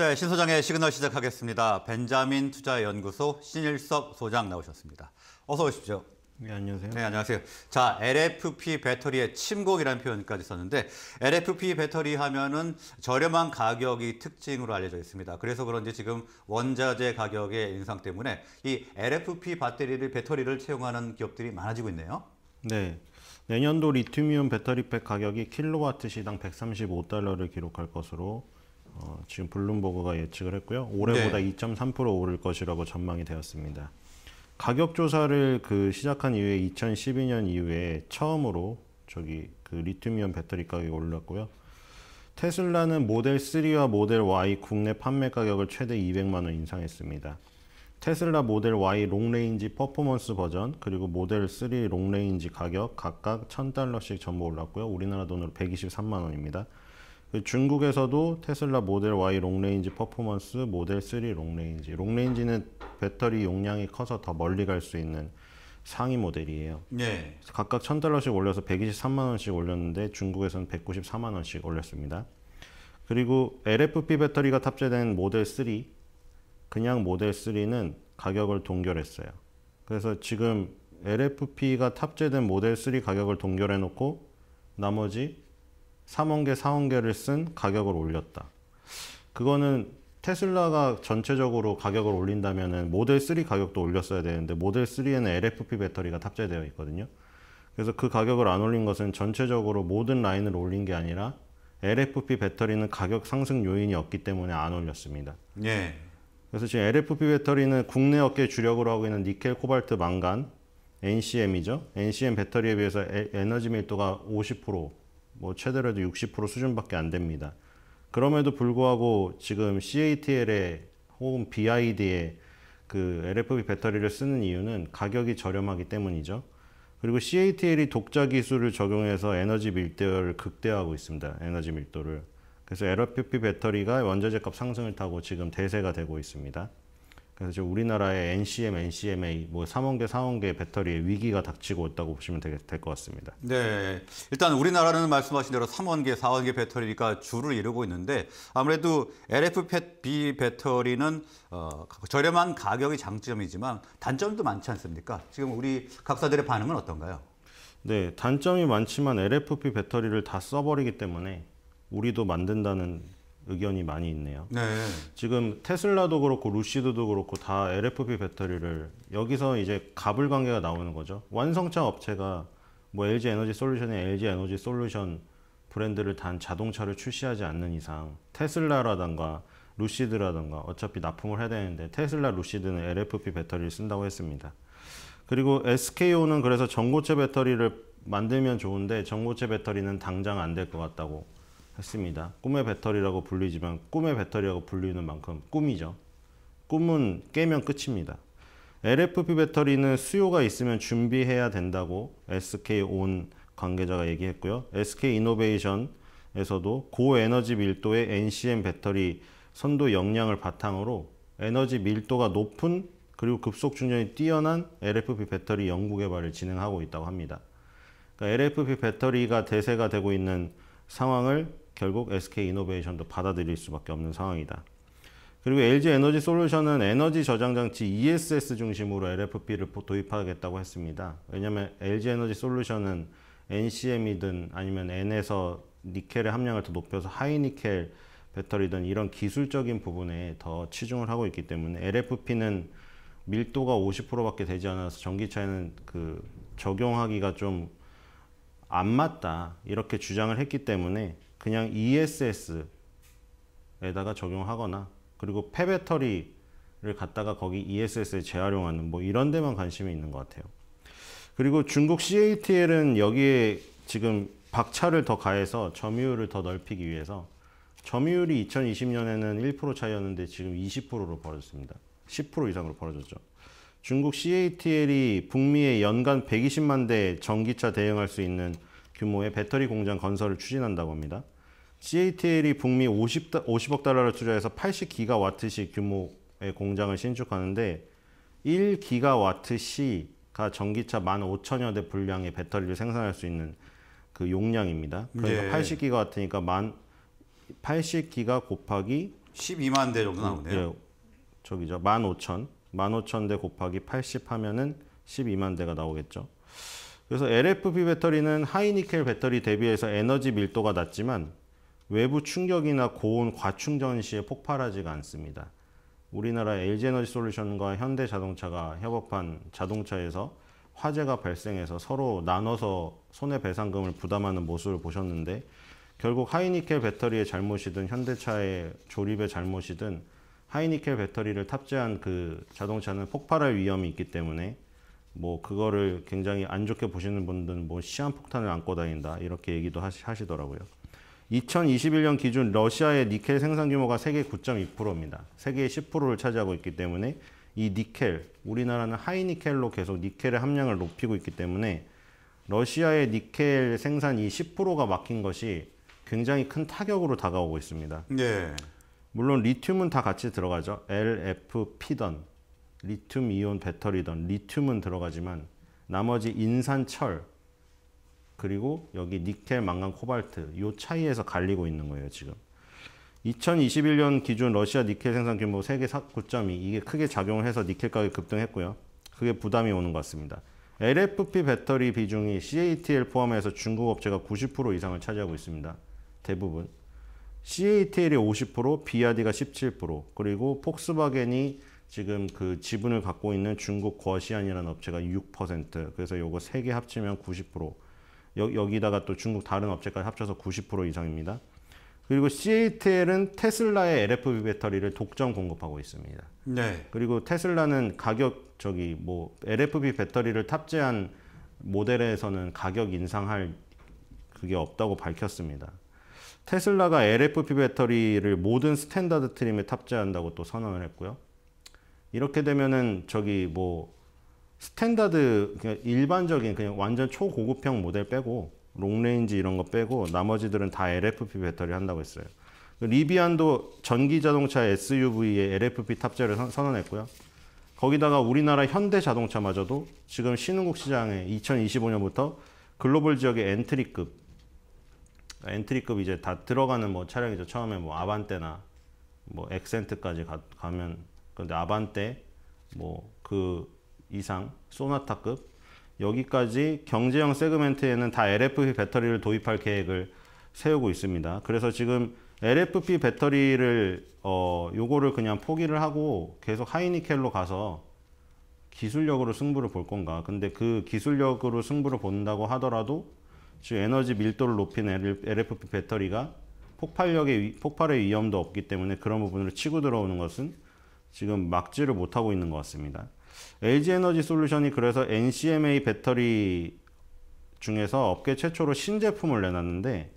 네, 신 소장의 시그널 시작하겠습니다. 벤자민 투자연구소 신일섭 소장 나오셨습니다. 어서 오십시오. 네, 안녕하세요. 네, 안녕하세요. 자, LFP 배터리의 침공이라는 표현까지 썼는데 LFP 배터리 하면은 저렴한 가격이 특징으로 알려져 있습니다. 그래서 그런지 지금 원자재 가격의 인상 때문에 이 LFP 배터리를 배터리를 채용하는 기업들이 많아지고 있네요. 네. 내년도 리튬이온 배터리팩 가격이 킬로와트 시당 135달러를 기록할 것으로 어, 지금 블룸버그가 예측을 했고요. 올해보다 네. 2.3% 오를 것이라고 전망이 되었습니다. 가격 조사를 그 시작한 이후에 2012년 이후에 처음으로 저기 그 리튬이온 배터리 가격이 올랐고요. 테슬라는 모델 3와 모델 Y 국내 판매 가격을 최대 200만 원 인상했습니다. 테슬라 모델 Y 롱레인지 퍼포먼스 버전 그리고 모델 3 롱레인지 가격 각각 1000달러씩 전부 올랐고요. 우리나라 돈으로 123만 원입니다. 중국에서도 테슬라 모델 Y 롱레인지 퍼포먼스, 모델 3 롱레인지. 롱레인지는 배터리 용량이 커서 더 멀리 갈 수 있는 상위 모델이에요. 네. 각각 1,000달러씩 올려서 123만 원씩 올렸는데 중국에서는 194만 원씩 올렸습니다. 그리고 LFP 배터리가 탑재된 모델 3, 그냥 모델 3는 가격을 동결했어요. 그래서 지금 LFP가 탑재된 모델 3 가격을 동결해 놓고 나머지 3원계, 4원계를 쓴 가격을 올렸다. 그거는 테슬라가 전체적으로 가격을 올린다면 모델 3 가격도 올렸어야 되는데 모델 3에는 LFP 배터리가 탑재되어 있거든요. 그래서 그 가격을 안 올린 것은 전체적으로 모든 라인을 올린 게 아니라 LFP 배터리는 가격 상승 요인이 없기 때문에 안 올렸습니다. 예. 그래서 지금 LFP 배터리는 국내 업계 주력으로 하고 있는 니켈, 코발트, 망간, NCM이죠. NCM 배터리에 비해서 에너지 밀도가 50%뭐 최대로 해도 60% 수준밖에 안 됩니다. 그럼에도 불구하고 지금 CATL에 혹은 BID에 그 LFP 배터리를 쓰는 이유는 가격이 저렴하기 때문이죠. 그리고 CATL이 독자 기술을 적용해서 에너지 밀도를 극대화하고 있습니다. 에너지 밀도를. 그래서 LFP 배터리가 원자재 값 상승을 타고 지금 대세가 되고 있습니다. 그래서 지금 우리나라의 NCM, NCMA, 뭐 삼원계, 사원계 배터리의 위기가 닥치고 있다고 보시면 될 것 같습니다. 네, 일단 우리나라는 말씀하신 대로 삼원계, 사원계 배터리가 주를 이루고 있는데 아무래도 LFP e 배터리는 어, 저렴한 가격이 장점이지만 단점도 많지 않습니까? 지금 우리 각사들의 반응은 어떤가요? 네, 단점이 많지만 LFP e 배터리를 다 써버리기 때문에 우리도 만든다는 의견이 많이 있네요. 네. 지금 테슬라도 그렇고 루시드도 그렇고 다 LFP 배터리를 여기서 이제 갑을 관계가 나오는 거죠. 완성차 업체가 뭐 LG 에너지 솔루션이 LG 에너지 솔루션 브랜드를 단 자동차를 출시하지 않는 이상 테슬라라던가 루시드라던가 어차피 납품을 해야 되는데 테슬라 루시드는 LFP 배터리를 쓴다고 했습니다. 그리고 SKO는 그래서 전고체 배터리를 만들면 좋은데 전고체 배터리는 당장 안 될 것 같다고 했습니다. 꿈의 배터리라고 불리지만 꿈의 배터리라고 불리는 만큼 꿈이죠. 꿈은 깨면 끝입니다. LFP 배터리는 수요가 있으면 준비해야 된다고 SK 온 관계자가 얘기했고요. SK 이노베이션에서도 고에너지 밀도의 NCM 배터리 선도 역량을 바탕으로 에너지 밀도가 높은 그리고 급속 충전이 뛰어난 LFP 배터리 연구 개발을 진행하고 있다고 합니다. LFP 그러니까 배터리가 대세가 되고 있는 상황을 결국 SK 이노베이션도 받아들일 수밖에 없는 상황이다. 그리고 LG 에너지 솔루션은 에너지 저장 장치 ESS 중심으로 LFP를 도입하겠다고 했습니다. 왜냐하면 LG 에너지 솔루션은 NCM이든 아니면 N에서 니켈의 함량을 더 높여서 하이니켈 배터리든 이런 기술적인 부분에 더 치중을 하고 있기 때문에 LFP는 밀도가 50%밖에 되지 않아서 전기차에는 그 적용하기가 좀 안 맞다 이렇게 주장을 했기 때문에 그냥 ESS에다가 적용하거나 그리고 폐배터리를 갖다가 거기 ESS에 재활용하는 뭐 이런 데만 관심이 있는 것 같아요. 그리고 중국 CATL은 여기에 지금 박차를 더 가해서 점유율을 더 넓히기 위해서 점유율이 2020년에는 1% 차이였는데 지금 20%로 벌어졌습니다. 10% 이상으로 벌어졌죠. 중국 CATL이 북미의 연간 120만 대 전기차 대응할 수 있는 규모의 배터리 공장 건설을 추진한다고 합니다. CATL이 북미 50, 50억 달러를 투자해서 80기가와트시 규모의 공장을 신축하는데 1기가와트시가 전기차 15,000여 대 분량의 배터리를 생산할 수 있는 그 용량입니다. 그러니까 예. 80기가와트니까 만 80기가 곱하기 12만 대 정도 나오네요. 예, 저기죠. 15,000. 15,000대 곱하기 80 하면은 12만 대가 나오겠죠. 그래서 LFP 배터리는 하이니켈 배터리 대비해서 에너지 밀도가 낮지만 외부 충격이나 고온 과충전 시에 폭발하지가 않습니다. 우리나라 LG에너지 솔루션과 현대자동차가 협업한 자동차에서 화재가 발생해서 서로 나눠서 손해배상금을 부담하는 모습을 보셨는데 결국 하이니켈 배터리의 잘못이든 현대차의 조립의 잘못이든 하이니켈 배터리를 탑재한 그 자동차는 폭발할 위험이 있기 때문에 뭐 그거를 굉장히 안 좋게 보시는 분들은 뭐 시한폭탄을 안고 다닌다 이렇게 얘기도 하시, 더라고요 2021년 기준 러시아의 니켈 생산 규모가 세계 9.2%입니다. 세계의 10%를 차지하고 있기 때문에 이 니켈, 우리나라는 하이니켈로 계속 니켈의 함량을 높이고 있기 때문에 러시아의 니켈 생산 이 10%가 막힌 것이 굉장히 큰 타격으로 다가오고 있습니다. 네. 물론 리튬은 다 같이 들어가죠. LFP던 리튬 이온 배터리던 리튬은 들어가지만 나머지 인산철 그리고 여기 니켈, 망간, 코발트 이 차이에서 갈리고 있는 거예요 지금. 2021년 기준 러시아 니켈 생산 규모 세계 9.2 이게 크게 작용을 해서 니켈 가격 급등했고요. 그게 부담이 오는 것 같습니다. LFP 배터리 비중이 CATL 포함해서 중국 업체가 90% 이상을 차지하고 있습니다. 대부분. CATL이 50%, BRD가 17%, 그리고 폭스바겐이 지금 그 지분을 갖고 있는 중국 거시안이라는 업체가 6% 그래서 요거 세 개 합치면 90% 여, 여기다가 또 중국 다른 업체까지 합쳐서 90% 이상입니다. 그리고 CATL은 테슬라의 LFP 배터리를 독점 공급하고 있습니다. 네. 그리고 테슬라는 가격 저기 뭐 LFP 배터리를 탑재한 모델에서는 가격 인상할 그게 없다고 밝혔습니다. 테슬라가 LFP 배터리를 모든 스탠다드 트림에 탑재한다고 또 선언을 했고요. 이렇게 되면은 저기 뭐 스탠다드 그냥 일반적인 그냥 완전 초고급형 모델 빼고 롱레인지 이런 거 빼고 나머지들은 다 LFP 배터리 한다고 했어요. 리비안도 전기 자동차 SUV에 LFP 탑재를 선언했고요. 거기다가 우리나라 현대 자동차마저도 지금 신흥국 시장에 2025년부터 글로벌 지역의 엔트리급 엔트리급 이제 다 들어가는 뭐 차량이죠. 처음에 뭐 아반떼나 뭐 엑센트까지 가, 가면 그런데 아반떼 뭐 그 이상 소나타급 여기까지 경제형 세그멘트에는 다 LFP 배터리를 도입할 계획을 세우고 있습니다. 그래서 지금 LFP 배터리를 어 요거를 그냥 포기를 하고 계속 하이니켈로 가서 기술력으로 승부를 볼 건가? 근데 그 기술력으로 승부를 본다고 하더라도 지 에너지 밀도를 높인 LFP 배터리가 폭발력의 폭발의 위험도 없기 때문에 그런 부분으로 치고 들어오는 것은 지금 막지를 못하고 있는 것 같습니다. LG 에너지 솔루션이 그래서 NCMA 배터리 중에서 업계 최초로 신제품을 내놨는데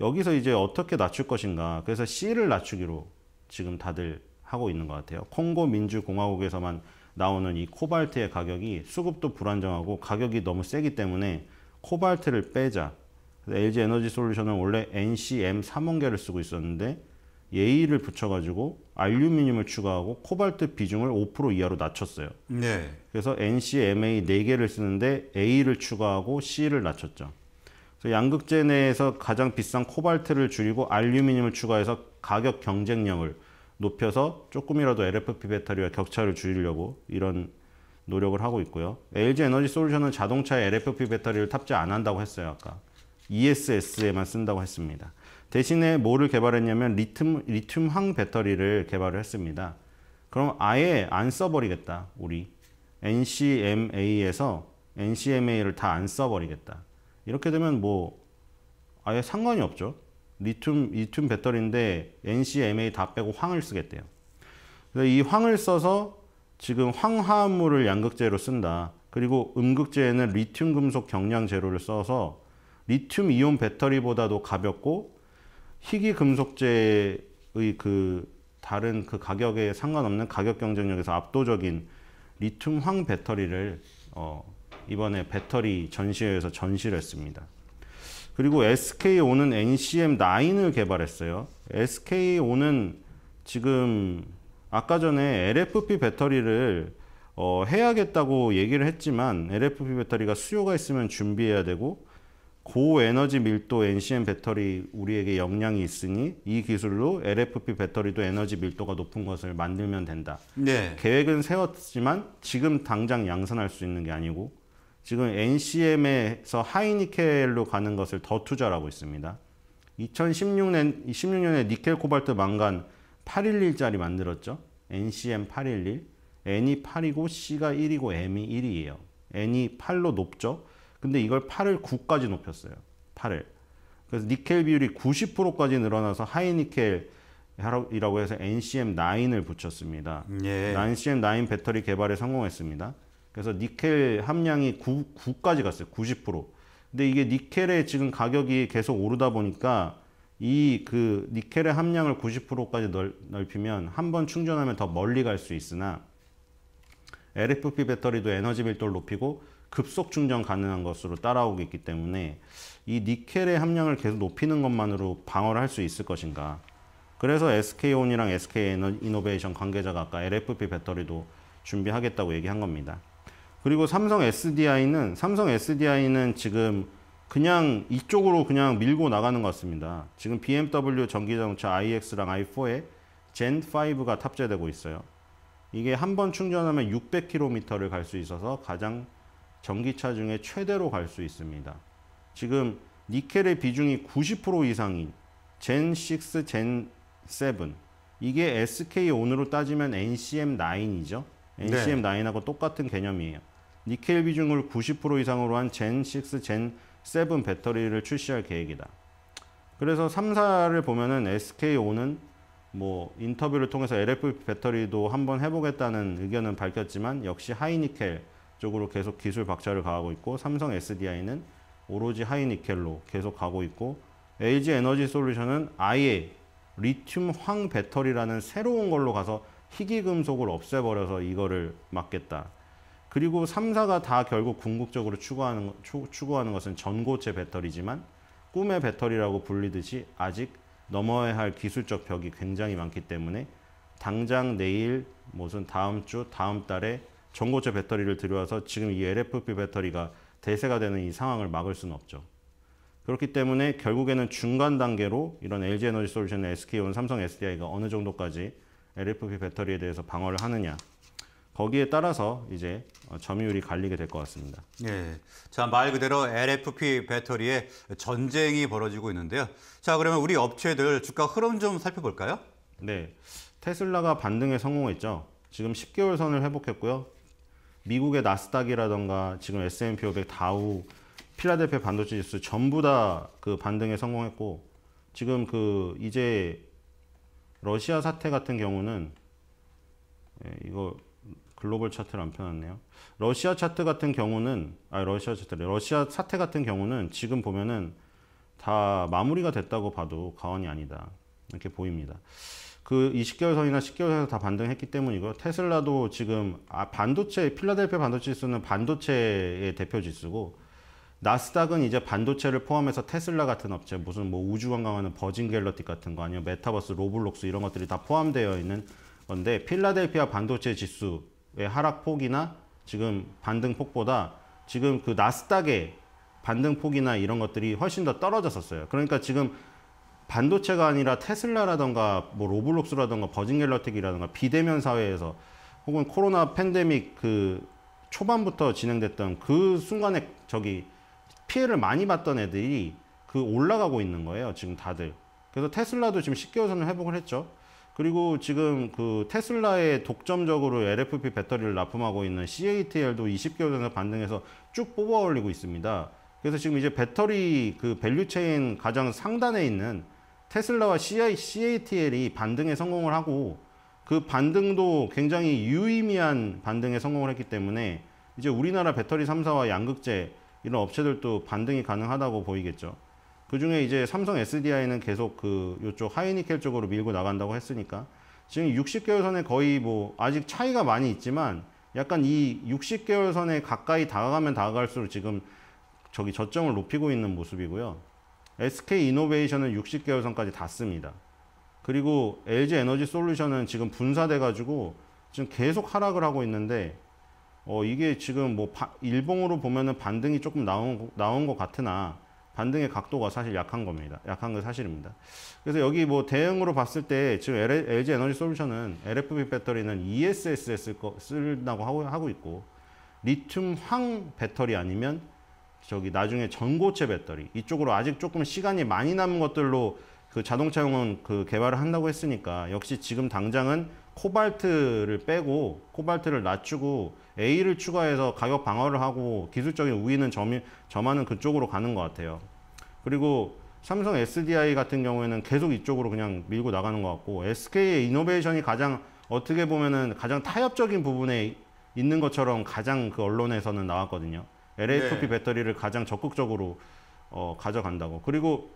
여기서 이제 어떻게 낮출 것인가 그래서 C를 낮추기로 지금 다들 하고 있는 것 같아요. 콩고 민주공화국에서만 나오는 이 코발트의 가격이 수급도 불안정하고 가격이 너무 세기 때문에 코발트를 빼자. LG 에너지 솔루션은 원래 NCM 3원계를 쓰고 있었는데 예의를 붙여가지고 알루미늄을 추가하고 코발트 비중을 5% 이하로 낮췄어요. 네. 그래서 NCMA 4개를 쓰는데 A를 추가하고 C를 낮췄죠. 그래서 양극재 내에서 가장 비싼 코발트를 줄이고 알루미늄을 추가해서 가격 경쟁력을 높여서 조금이라도 LFP 배터리와 격차를 줄이려고 이런 노력을 하고 있고요. LG 에너지 솔루션은 자동차에 LFP 배터리를 탑재 안 한다고 했어요, 아까. ESS에만 쓴다고 했습니다. 대신에 뭐를 개발했냐면 리튬, 리튬황 배터리를 개발을 했습니다. 그럼 아예 안 써버리겠다, 우리. NCMA에서 NCMA를 다 안 써버리겠다. 이렇게 되면 뭐 아예 상관이 없죠. 리튬, 리튬 배터리인데 NCMA 다 빼고 황을 쓰겠대요. 그래서 이 황을 써서 지금 황화합물을 양극재로 쓴다. 그리고 음극재에는 리튬 금속 경량 재료를 써서 리튬 이온 배터리보다도 가볍고 희귀 금속재의 그 다른 그 가격에 상관없는 가격 경쟁력에서 압도적인 리튬 황 배터리를 어 이번에 배터리 전시회에서 전시를 했습니다. 그리고 SKO는 NCM9을 개발했어요. SKO는 지금 아까 전에 LFP 배터리를 어 해야겠다고 얘기를 했지만 LFP 배터리가 수요가 있으면 준비해야 되고 고에너지 밀도 NCM 배터리 우리에게 역량이 있으니 이 기술로 LFP 배터리도 에너지 밀도가 높은 것을 만들면 된다. 네. 계획은 세웠지만 지금 당장 양산할 수 있는 게 아니고 지금 NCM에서 하이니켈로 가는 것을 더투자 하고 있습니다. 2016년, 16년에 니켈 코발트 망간 811짜리 만들었죠. NCM 811. N이 8이고 C가 1이고 M이 1이에요. N이 8로 높죠. 근데 이걸 8을 9까지 높였어요. 8을. 그래서 니켈 비율이 90%까지 늘어나서 하이니켈이라고 해서 NCM9을 붙였습니다. 예. NCM9 배터리 개발에 성공했습니다. 그래서 니켈 함량이 9, 9까지 갔어요. 90%. 근데 이게 니켈의 지금 가격이 계속 오르다 보니까 이 그 니켈의 함량을 90%까지 넓, 넓히면 한 번 충전하면 더 멀리 갈 수 있으나 LFP 배터리도 에너지 밀도를 높이고 급속 충전 가능한 것으로 따라오고 있기 때문에 이 니켈의 함량을 계속 높이는 것만으로 방어를 할 수 있을 것인가. 그래서 SK온이랑 SK이노베이션 관계자가 아까 LFP 배터리도 준비하겠다고 얘기한 겁니다. 그리고 삼성 SDI는 삼성 SDI는 지금 그냥 이쪽으로 그냥 밀고 나가는 것 같습니다. 지금 BMW 전기자동차 iX랑 i4에 젠5가 탑재되고 있어요. 이게 한 번 충전하면 600km를 갈 수 있어서 가장 전기차 중에 최대로 갈 수 있습니다. 지금 니켈의 비중이 90% 이상인 젠6, 젠7 이게 SK온으로 따지면 NCM9이죠. NCM9하고 네. 똑같은 개념이에요. 니켈 비중을 90% 이상으로 한 젠6, 젠7 배터리를 출시할 계획이다. 그래서 3 4를 보면은 SK온은 뭐 인터뷰를 통해서 LFP 배터리도 한번 해보겠다는 의견은 밝혔지만 역시 하이니켈 쪽으로 계속 기술 박차를 가하고 있고 삼성 SDI는 오로지 하이니켈로 계속 가고 있고 LG 에너지 솔루션은 아예 리튬 황 배터리라는 새로운 걸로 가서 희귀금속을 없애버려서 이거를 막겠다. 그리고 3사가 다 결국 궁극적으로 추구하는, 추구하는 것은 전고체 배터리지만 꿈의 배터리라고 불리듯이 아직 넘어야 할 기술적 벽이 굉장히 많기 때문에 당장 내일 무슨 다음 주 다음 달에 전고체 배터리를 들여와서 지금 이 LFP 배터리가 대세가 되는 이 상황을 막을 수는 없죠. 그렇기 때문에 결국에는 중간 단계로 이런 LG 에너지 솔루션, SK온, 삼성 SDI가 어느 정도까지 LFP 배터리에 대해서 방어를 하느냐 거기에 따라서 이제 어, 점유율이 갈리게 될 것 같습니다. 예. 자, 말 그대로 LFP 배터리에 전쟁이 벌어지고 있는데요. 자, 그러면 우리 업체들 주가 흐름 좀 살펴볼까요? 네. 테슬라가 반등에 성공했죠. 지금 10개월 선을 회복했고요. 미국의 나스닥이라던가 지금 S&P 500 다우 필라델피아 반도체 지수 전부 다 그 반등에 성공했고 지금 그 이제 러시아 사태 같은 경우는 예, 이거 글로벌 차트를 안 펴놨네요. 러시아 차트 같은 경우는 아 러시아 차트 러시아 사태 같은 경우는 지금 보면은 다 마무리가 됐다고 봐도 과언이 아니다 이렇게 보입니다. 그 20개월선이나 10개월선에서 다 반등했기 때문이고요. 테슬라도 지금 아, 반도체 필라델피아 반도체 지수는 반도체의 대표 지수고 나스닥은 이제 반도체를 포함해서 테슬라 같은 업체 무슨 뭐 우주관광하는 버진 갤러틱 같은 거아니요 메타버스 로블록스 이런 것들이 다 포함되어 있는 건데 필라델피아 반도체 지수의 하락폭이나 지금 반등폭보다 지금 그 나스닥의 반등폭이나 이런 것들이 훨씬 더 떨어졌었어요. 그러니까 지금 반도체가 아니라 테슬라라던가 뭐 로블록스라던가 버진갤러틱이라던가 비대면 사회에서 혹은 코로나 팬데믹 그 초반부터 진행됐던 그 순간에 저기 피해를 많이 받던 애들이 그 올라가고 있는 거예요. 지금 다들. 그래서 테슬라도 지금 10개월 선을 회복을 했죠. 그리고 지금 그테슬라의 독점적으로 LFP 배터리를 납품하고 있는 CATL도 20개월 전에 반등해서 쭉 뽑아 올리고 있습니다. 그래서 지금 이제 배터리 그 밸류체인 가장 상단에 있는 테슬라와 CATL이 반등에 성공을 하고 그 반등도 굉장히 유의미한 반등에 성공을 했기 때문에 이제 우리나라 배터리 3사와 양극재 이런 업체들도 반등이 가능하다고 보이겠죠. 그 중에 이제 삼성 SDI는 계속 그 요쪽 하이니켈 쪽으로 밀고 나간다고 했으니까 지금 60개월 선에 거의 뭐 아직 차이가 많이 있지만 약간 이 60개월 선에 가까이 다가가면 다가갈수록 지금 저기 저점을 높이고 있는 모습이고요. SK 이노베이션은 60개월 선까지 닿습니다. 그리고 LG 에너지 솔루션은 지금 분사돼 가지고 지금 계속 하락을 하고 있는데 어 이게 지금 뭐 바, 일봉으로 보면은 반등이 조금 나온 나온 것 같으나 반등의 각도가 사실 약한 겁니다. 약한 건 사실입니다. 그래서 여기 뭐 대응으로 봤을 때 지금 LG 에너지 솔루션은 LFP 배터리는 ESS에 쓸 거, 쓰려고 하고, 하고 있고 리튬 황 배터리 아니면 저기 나중에 전고체 배터리 이쪽으로 아직 조금 시간이 많이 남은 것들로 그 자동차용은 그 개발을 한다고 했으니까 역시 지금 당장은 코발트를 빼고 코발트를 낮추고 A를 추가해서 가격 방어를 하고 기술적인 우위는 점이, 점하는 그쪽으로 가는 것 같아요. 그리고 삼성 SDI 같은 경우에는 계속 이쪽으로 그냥 밀고 나가는 것 같고 SK의 이노베이션이 가장 어떻게 보면은 가장 타협적인 부분에 있는 것처럼 가장 그 언론에서는 나왔거든요. LA2P 네. 배터리를 가장 적극적으로 어, 가져간다고. 그리고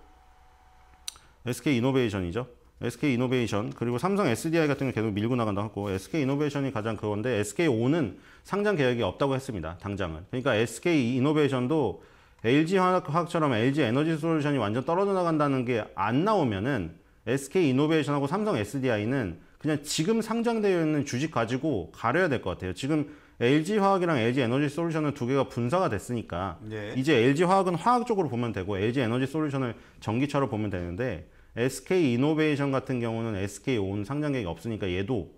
SK 이노베이션이죠. SK 이노베이션 그리고 삼성 SDI 같은 경우 계속 밀고 나간다 고 하고 SK 이노베이션이 가장 그건데 SK오는 상장 계획이 없다고 했습니다. 당장은. 그러니까 SK 이노베이션도 LG 화학처럼 LG 에너지 솔루션이 완전 떨어져 나간다는 게 안 나오면은 SK 이노베이션하고 삼성 SDI는 그냥 지금 상장되어 있는 주식 가지고 가려야 될 것 같아요. 지금 LG 화학이랑 LG 에너지 솔루션은 두 개가 분사가 됐으니까 네. 이제 LG 화학은 화학 쪽으로 보면 되고 LG 에너지 솔루션을 전기차로 보면 되는데 SK 이노베이션 같은 경우는 SK 온 상장 계획이 없으니까 얘도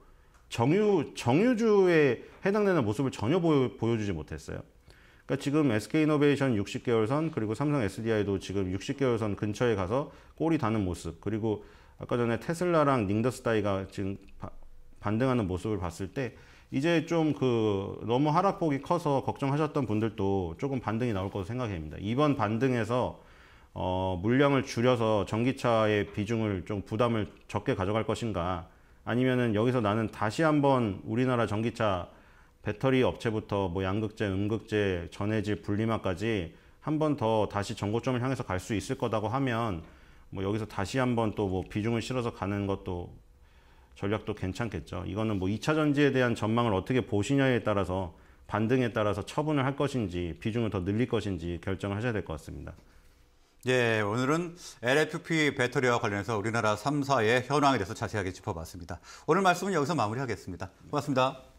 정유 정유주에 해당되는 모습을 전혀 보여, 보여주지 못했어요. 그러니까 지금 SK이노베이션 60개월선 그리고 삼성 SDI도 지금 60개월선 근처에 가서 꼬리 다는 모습 그리고 아까 전에 테슬라랑 닝더스다이가 지금 바, 반등하는 모습을 봤을 때 이제 좀 그 너무 하락폭이 커서 걱정하셨던 분들도 조금 반등이 나올 것으로 생각합니다. 이번 반등에서 어, 물량을 줄여서 전기차의 비중을 좀 부담을 적게 가져갈 것인가 아니면은 여기서 나는 다시 한번 우리나라 전기차 배터리 업체부터 뭐 양극재, 음극재, 전해질, 분리막까지 한번 더 다시 전고점을 향해서 갈 수 있을 거다고 하면 뭐 여기서 다시 한번 또 뭐 비중을 실어서 가는 것도 전략도 괜찮겠죠. 이거는 뭐 2차 전지에 대한 전망을 어떻게 보시냐에 따라서 반등에 따라서 처분을 할 것인지 비중을 더 늘릴 것인지 결정을 하셔야 될 것 같습니다. 예, 오늘은 LFP 배터리와 관련해서 우리나라 3사의 현황에 대해서 자세하게 짚어봤습니다. 오늘 말씀은 여기서 마무리하겠습니다. 고맙습니다.